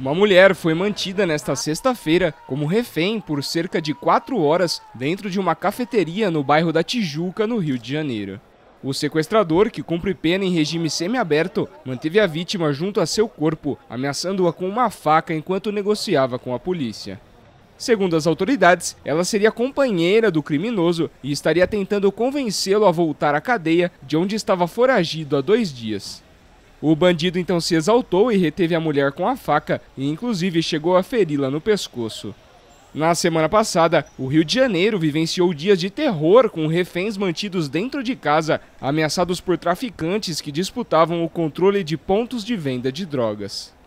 Uma mulher foi mantida nesta sexta-feira como refém por cerca de quatro horas dentro de uma cafeteria no bairro da Tijuca, no Rio de Janeiro. O sequestrador, que cumpre pena em regime semiaberto, manteve a vítima junto a seu corpo, ameaçando-a com uma faca enquanto negociava com a polícia. Segundo as autoridades, ela seria companheira do criminoso e estaria tentando convencê-lo a voltar à cadeia de onde estava foragido há dois dias. O bandido então se exaltou e reteve a mulher com a faca e, inclusive, chegou a feri-la no pescoço. Na semana passada, o Rio de Janeiro vivenciou dias de terror com reféns mantidos dentro de casa, ameaçados por traficantes que disputavam o controle de pontos de venda de drogas.